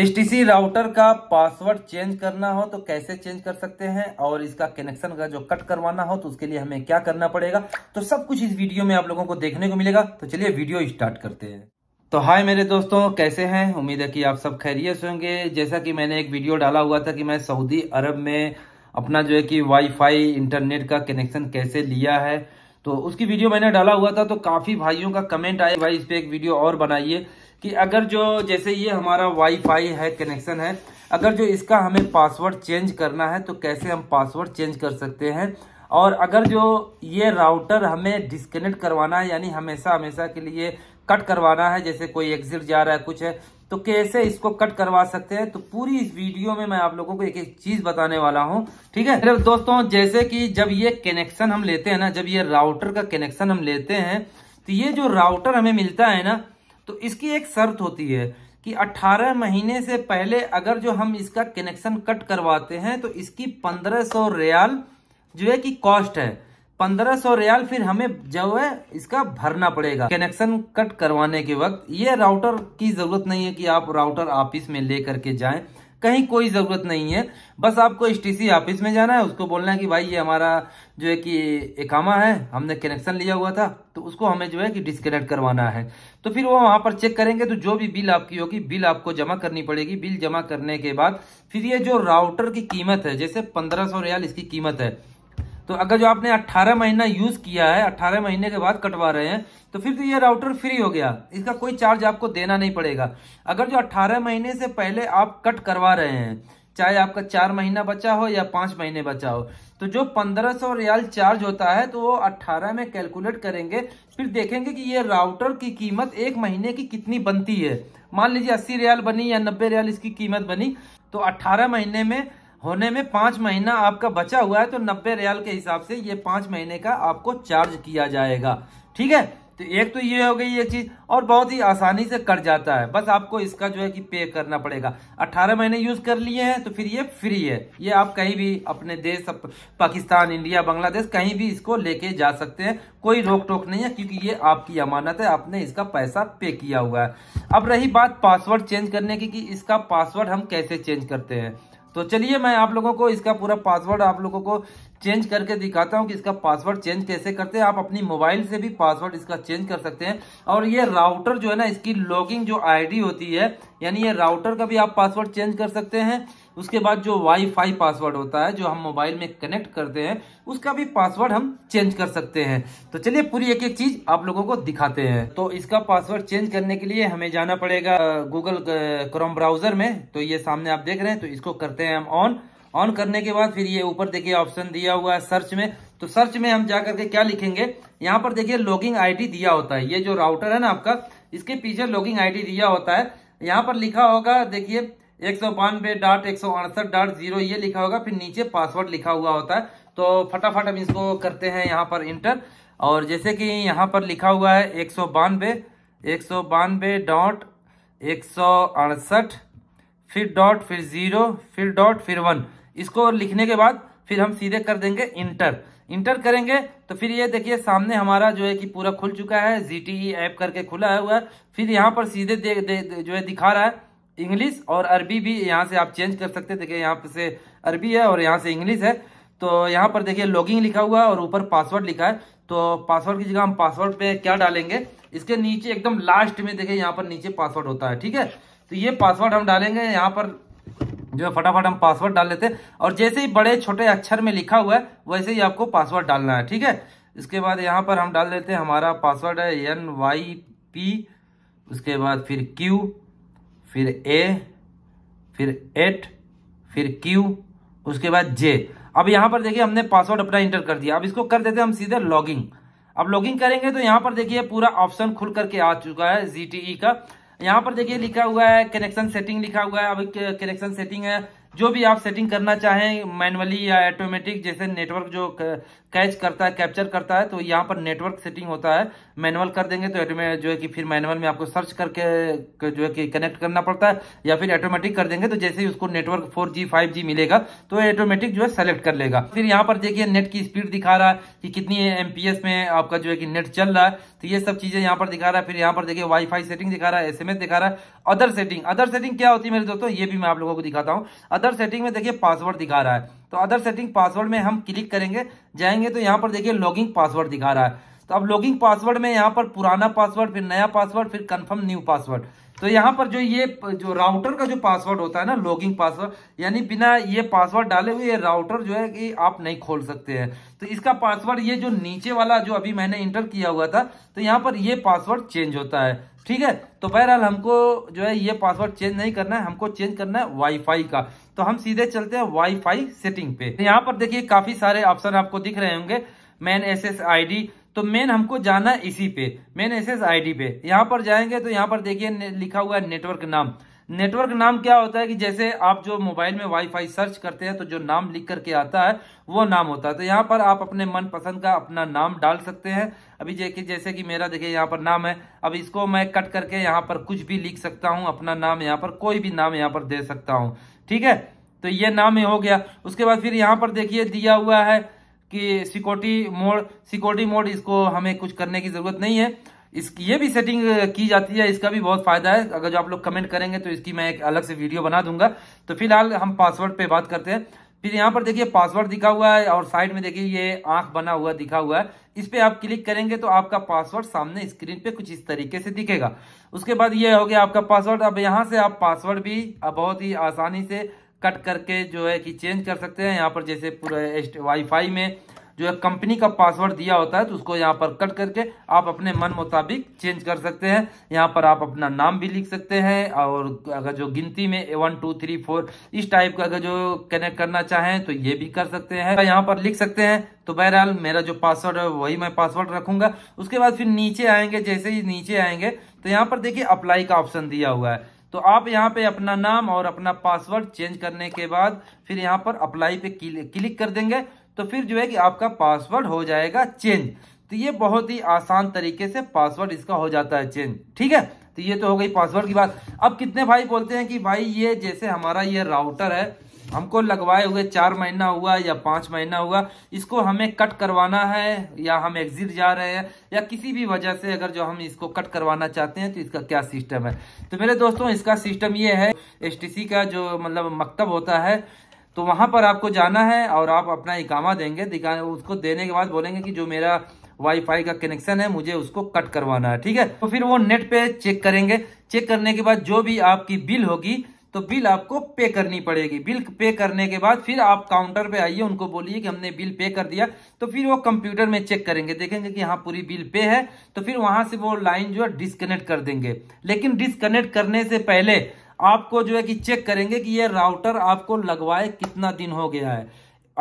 HTC router का password change करना हो तो कैसे चेंज कर सकते हैं और इसका कनेक्शन का जो कट करवाना हो तो उसके लिए हमें क्या करना पड़ेगा तो सब कुछ इस वीडियो में आप लोगों को देखने को मिलेगा तो चलिए वीडियो स्टार्ट करते हैं तो हाय मेरे दोस्तों कैसे हैं उम्मीद है कि आप सब खैरियत होंगे जैसा कि मैंने एक वीडियो डाला हुआ था कि मैं सऊदी अरब में अपना जो है कि वाईफाई इंटरनेट का कनेक्शन कैसे लिया है तो उसकी वीडियो मैंने डाला हुआ था तो काफी भाइयों का कमेंट आया भाई इस पर एक वीडियो और बनाइए कि अगर जो जैसे ये हमारा वाईफाई है कनेक्शन है अगर जो इसका हमें पासवर्ड चेंज करना है तो कैसे हम पासवर्ड चेंज कर सकते हैं और अगर जो ये राउटर हमें डिस्कनेक्ट करवाना है यानी हमेशा हमेशा के लिए कट करवाना है जैसे कोई एग्जिट जा रहा है कुछ है तो कैसे इसको कट करवा सकते हैं तो पूरी इस वीडियो में मैं आप लोगों को एक एक चीज बताने वाला हूं ठीक है तो दोस्तों जैसे कि जब ये कनेक्शन हम लेते हैं ना जब ये राउटर का कनेक्शन हम लेते हैं तो ये जो राउटर हमें मिलता है ना तो इसकी एक शर्त होती है कि 18 महीने से पहले अगर जो हम इसका कनेक्शन कट करवाते हैं तो इसकी 1500 रियाल जो है कि कॉस्ट है 1500 रियाल फिर हमें जो है इसका भरना पड़ेगा कनेक्शन कट करवाने के वक्त ये राउटर की जरूरत नहीं है कि आप राउटर ऑफिस में लेकर के जाएं कहीं कोई ज़रूरत नहीं है बस आपको एस टी ऑफिस में जाना है उसको बोलना है कि भाई ये हमारा जो है कि एकामा है हमने कनेक्शन लिया हुआ था तो उसको हमें जो है कि डिस्कनेक्ट करवाना है तो फिर वो वहां पर चेक करेंगे तो जो भी बिल आपकी होगी बिल आपको जमा करनी पड़ेगी बिल जमा करने के बाद फिर ये जो राउटर की कीमत है जैसे पंद्रह सौ रियाल इसकी कीमत है तो अगर जो आपने 18 महीना यूज किया है 18 महीने के बाद कटवा रहे हैं तो फिर तो ये राउटर फ्री हो गया इसका कोई चार्ज आपको देना नहीं पड़ेगा अगर जो 18 महीने से पहले आप कट करवा रहे हैं चाहे आपका चार महीना बचा हो या पांच महीने बचा हो तो जो पंद्रह सौ रियाल चार्ज होता है तो वो अट्ठारह में कैलकुलेट करेंगे फिर देखेंगे कि ये राउटर की कीमत एक महीने की कितनी बनती है मान लीजिए अस्सी रियाल बनी या नब्बे रियाल इसकी कीमत बनी तो अट्ठारह महीने में होने में पांच महीना आपका बचा हुआ है तो नब्बे रियाल के हिसाब से ये पांच महीने का आपको चार्ज किया जाएगा ठीक है तो एक तो ये हो गई ये चीज़ और बहुत ही आसानी से कट जाता है बस आपको इसका जो है कि पे करना पड़ेगा 18 महीने यूज़ कर लिए हैं तो फिर ये फ्री है ये आप कहीं भी अपने देश पाकिस्तान इंडिया बांग्लादेश कहीं भी इसको लेके जा सकते हैं कोई रोक टोक नहीं है क्योंकि ये आपकी अमानत है आपने इसका पैसा पे किया हुआ है अब रही बात पासवर्ड चेंज करने की कि इसका पासवर्ड हम कैसे चेंज करते हैं तो चलिए मैं आप लोगों को इसका पूरा पासवर्ड आप लोगों को चेंज करके दिखाता हूँ कि इसका पासवर्ड चेंज कैसे करते हैं आप अपनी मोबाइल से भी पासवर्ड इसका चेंज कर सकते हैं और ये राउटर जो है ना इसकी लॉगिंग जो आईडी होती है यानी ये राउटर का भी आप पासवर्ड चेंज कर सकते हैं उसके बाद जो वाईफाई पासवर्ड होता है जो हम मोबाइल में कनेक्ट करते हैं उसका भी पासवर्ड हम चेंज कर सकते हैं तो चलिए पूरी एक एक चीज आप लोगों को दिखाते हैं तो इसका पासवर्ड चेंज करने के लिए हमें जाना पड़ेगा गूगल क्रोम ब्राउजर में तो ये सामने आप देख रहे हैं तो इसको करते हैं हम ऑन ऑन करने के बाद फिर ये ऊपर देखिए ऑप्शन दिया हुआ है सर्च में तो सर्च में हम जा करके क्या लिखेंगे यहाँ पर देखिए लॉगिंग आईडी दिया होता है ये जो राउटर है ना आपका इसके पीछे लॉगिंग आईडी दिया होता है यहाँ पर लिखा होगा देखिए एक सौ बानवे डॉट एक सौ अड़सठ डॉट जीरो ये लिखा होगा फिर नीचे पासवर्ड लिखा हुआ होता है तो फटाफट हम इसको करते हैं यहाँ पर इंटर और जैसे कि यहाँ पर लिखा हुआ है एक सौ बानवे एक सौ बानवे डॉट एक सौ अड़सठ फिर डॉट फिर ज़ीरो फिर डॉट फिर वन इसको लिखने के बाद फिर हम सीधे कर देंगे इंटर इंटर करेंगे तो फिर ये देखिए सामने हमारा जो है कि पूरा खुल चुका है जी टी ई ऐप करके खुला हुआ है फिर यहाँ पर सीधे दे, दे, दे, जो है दिखा रहा है इंग्लिश और अरबी भी यहाँ से आप चेंज कर सकते देखिए यहाँ से अरबी है और यहाँ से इंग्लिश है तो यहाँ पर देखिए लॉगिंग लिखा हुआ है और ऊपर पासवर्ड लिखा है तो पासवर्ड की जगह हम पासवर्ड पे क्या डालेंगे इसके नीचे एकदम लास्ट में देखिए यहाँ पर नीचे पासवर्ड होता है ठीक है तो ये पासवर्ड हम डालेंगे यहाँ पर जो है फटाफट हम पासवर्ड डाल लेते हैं और जैसे ही बड़े छोटे अक्षर में लिखा हुआ है वैसे ही आपको पासवर्ड डालना है ठीक है इसके बाद यहाँ पर हम डाल देते हैं हमारा पासवर्ड है एन वाई पी उसके बाद फिर क्यू फिर ए फिर एट फिर क्यू उसके बाद जे अब यहां पर देखिए हमने पासवर्ड अपना इंटर कर दिया अब इसको कर देते हैं हम सीधे लॉगिंग अब लॉगिंग करेंगे तो यहां पर देखिए पूरा ऑप्शन खुल करके आ चुका है जी e का यहां पर देखिए लिखा हुआ है कनेक्शन सेटिंग लिखा हुआ है अब कनेक्शन सेटिंग है जो भी आप सेटिंग करना चाहें मैनुअली या ऑटोमेटिक जैसे नेटवर्क जो कैच करता है कैप्चर करता है तो यहाँ पर नेटवर्क सेटिंग होता है मैनुअल कर देंगे तो जो है कि फिर मैनुअल में आपको सर्च करके जो है कि कनेक्ट करना पड़ता है या फिर ऑटोमेटिक कर देंगे तो जैसे ही उसको network four G five G मिलेगा तो ऑटोमेटिक जो है सेलेक्ट कर लेगा फिर यहाँ पर देखिए नेट की स्पीड दिखा रहा है कि कितनी एम में आपका जो है कि नेट चल रहा है तो ये सब चीजें यहाँ पर दिखा रहा है फिर यहाँ पर देखिए वाईफाई सेटिंग दिखा रहा है एसएमएस दिखा रहा है अदर सेटिंग अदर सेटिंग क्या होती है मेरे दोस्तों ये भी मैं आप लोगों को दिखाता हूँ अदर सेटिंग में देखिए पासवर्ड दिखा रहा है तो अदर सेटिंग पासवर्ड में हम क्लिक करेंगे जाएंगे तो यहाँ पर देखिए लॉगिंग पासवर्ड दिखा रहा है तो अब लॉगिंग पासवर्ड में यहाँ पर पुराना पासवर्ड फिर नया पासवर्ड फिर कन्फर्म न्यू पासवर्ड तो यहाँ पर जो ये जो राउटर का जो पासवर्ड होता है ना लॉगिंग पासवर्ड यानी बिना ये पासवर्ड डाले हुए ये राउटर जो है कि आप नहीं खोल सकते हैं तो इसका पासवर्ड ये जो नीचे वाला जो अभी मैंने इंटर किया हुआ था तो यहाँ पर ये पासवर्ड चेंज होता है ठीक है तो बहरहाल हमको जो है ये पासवर्ड चेंज नहीं करना है हमको चेंज करना है वाईफाई का तो हम सीधे चलते हैं वाईफाई सेटिंग पे तो यहाँ पर देखिए काफी सारे ऑप्शन आपको दिख रहे होंगे main S S I D तो मेन हमको जाना इसी पे main S S I D पे यहाँ पर जाएंगे तो यहाँ पर देखिए लिखा हुआ है नेटवर्क नाम नेटवर्क नाम क्या होता है कि जैसे आप जो मोबाइल में वाईफाई सर्च करते हैं तो जो नाम लिख करके आता है वो नाम होता है तो यहाँ पर आप अपने मन पसंद का अपना नाम डाल सकते हैं अभी देखिए जैसे कि मेरा देखिए यहाँ पर नाम है अब इसको मैं कट करके यहाँ पर कुछ भी लिख सकता हूँ अपना नाम यहाँ पर कोई भी नाम यहाँ पर दे सकता हूँ ठीक है तो ये नाम ही हो गया उसके बाद फिर यहाँ पर देखिए दिया हुआ है कि सिक्योरिटी मोड सिक्योरिटी मोड इसको हमें कुछ करने की जरूरत नहीं है इसकी ये भी सेटिंग की जाती है इसका भी बहुत फायदा है अगर जो आप लोग कमेंट करेंगे तो इसकी मैं एक अलग से वीडियो बना दूंगा तो फिलहाल हम पासवर्ड पे बात करते हैं फिर यहाँ पर देखिए पासवर्ड दिखा हुआ है और साइड में देखिए ये आंख बना हुआ दिखा हुआ है इस पर आप क्लिक करेंगे तो आपका पासवर्ड सामने स्क्रीन पे कुछ इस तरीके से दिखेगा उसके बाद ये हो गया आपका पासवर्ड अब यहाँ से आप पासवर्ड भी बहुत ही आसानी से कट करके जो है कि चेंज कर सकते हैं यहाँ पर जैसे पूरा वाईफाई में जो है कंपनी का पासवर्ड दिया होता है तो उसको यहाँ पर कट करके आप अपने मन मुताबिक चेंज कर सकते हैं यहाँ पर आप अपना नाम भी लिख सकते हैं और अगर जो गिनती में वन टू थ्री फोर इस टाइप का अगर जो कनेक्ट करना चाहें तो ये भी कर सकते हैं यहाँ पर लिख सकते हैं तो बहरहाल मेरा जो पासवर्ड है वही मैं पासवर्ड रखूंगा उसके बाद फिर नीचे आएंगे जैसे ही नीचे आएंगे तो यहाँ पर देखिए अप्लाई का ऑप्शन दिया हुआ है तो आप यहाँ पे अपना नाम और अपना पासवर्ड चेंज करने के बाद फिर यहाँ पर अप्लाई पे क्लिक कर देंगे तो फिर जो है कि आपका पासवर्ड हो जाएगा चेंज तो ये बहुत ही आसान तरीके से पासवर्ड इसका हो जाता है चेंज ठीक है तो ये तो हो गई पासवर्ड की बात अब कितने भाई बोलते हैं कि भाई ये जैसे हमारा ये राउटर है हमको लगवाए हुए चार महीना हुआ या पांच महीना हुआ इसको हमें कट करवाना है या हम एग्जिट जा रहे हैं या किसी भी वजह से अगर जो हम इसको कट करवाना चाहते हैं तो इसका क्या सिस्टम है तो मेरे दोस्तों इसका सिस्टम ये है एसटीसी का जो मतलब मकतब होता है तो वहां पर आपको जाना है और आप अपना इकामा देंगे उसको देने के बाद बोलेंगे कि जो मेरा वाईफाई का कनेक्शन है मुझे उसको कट करवाना है ठीक है तो फिर वो नेट पे चेक करेंगे चेक करने के बाद जो भी आपकी बिल होगी तो बिल आपको पे करनी पड़ेगी बिल पे करने के बाद फिर आप काउंटर पे आइए उनको बोलिए कि हमने बिल पे कर दिया तो फिर वो कंप्यूटर में चेक करेंगे देखेंगे कि हाँ पूरी बिल पे है तो फिर वहां से वो लाइन जो है डिस्कनेक्ट कर देंगे लेकिन डिस्कनेक्ट करने से पहले आपको जो है कि चेक करेंगे कि ये राउटर आपको लगवाए कितना दिन हो गया है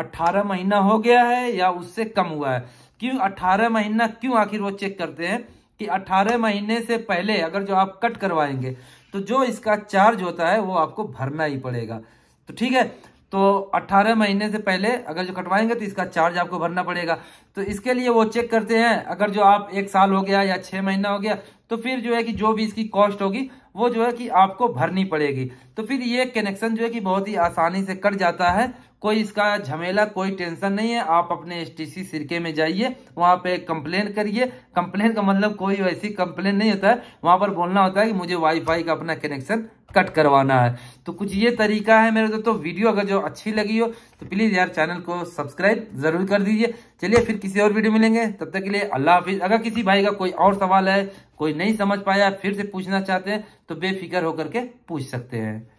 अट्ठारह महीना हो गया है या उससे कम हुआ है क्यों अट्ठारह महीना क्यों आखिर वो चेक करते हैं कि 18 महीने से पहले अगर जो आप कट करवाएंगे तो जो इसका चार्ज होता है वो आपको भरना ही पड़ेगा तो ठीक है तो 18 महीने से पहले अगर जो कटवाएंगे तो इसका चार्ज आपको भरना पड़ेगा तो इसके लिए वो चेक करते हैं अगर जो आप एक साल हो गया या छः महीना हो गया तो फिर जो है कि जो भी इसकी कॉस्ट होगी वो जो है कि आपको भरनी पड़ेगी तो फिर ये कनेक्शन जो है कि बहुत ही आसानी से कट जाता है कोई इसका झमेला कोई टेंशन नहीं है आप अपने एसटीसी सिरके में जाइए वहाँ पे कंप्लेन करिए कंप्लेन का मतलब कोई वैसी कंप्लेन नहीं होता है वहाँ पर बोलना होता है कि मुझे वाईफाई का अपना कनेक्शन कट करवाना है तो कुछ ये तरीका है मेरे दोस्तों वीडियो अगर जो अच्छी लगी हो तो प्लीज़ यार चैनल को सब्सक्राइब जरूर कर दीजिए चलिए फिर किसी और वीडियो मिलेंगे तब तक के लिए अल्लाह हाफिज अगर किसी भाई का कोई और सवाल है कोई नहीं समझ पाया फिर से पूछना चाहते हैं तो बेफिक्र होकर के पूछ सकते हैं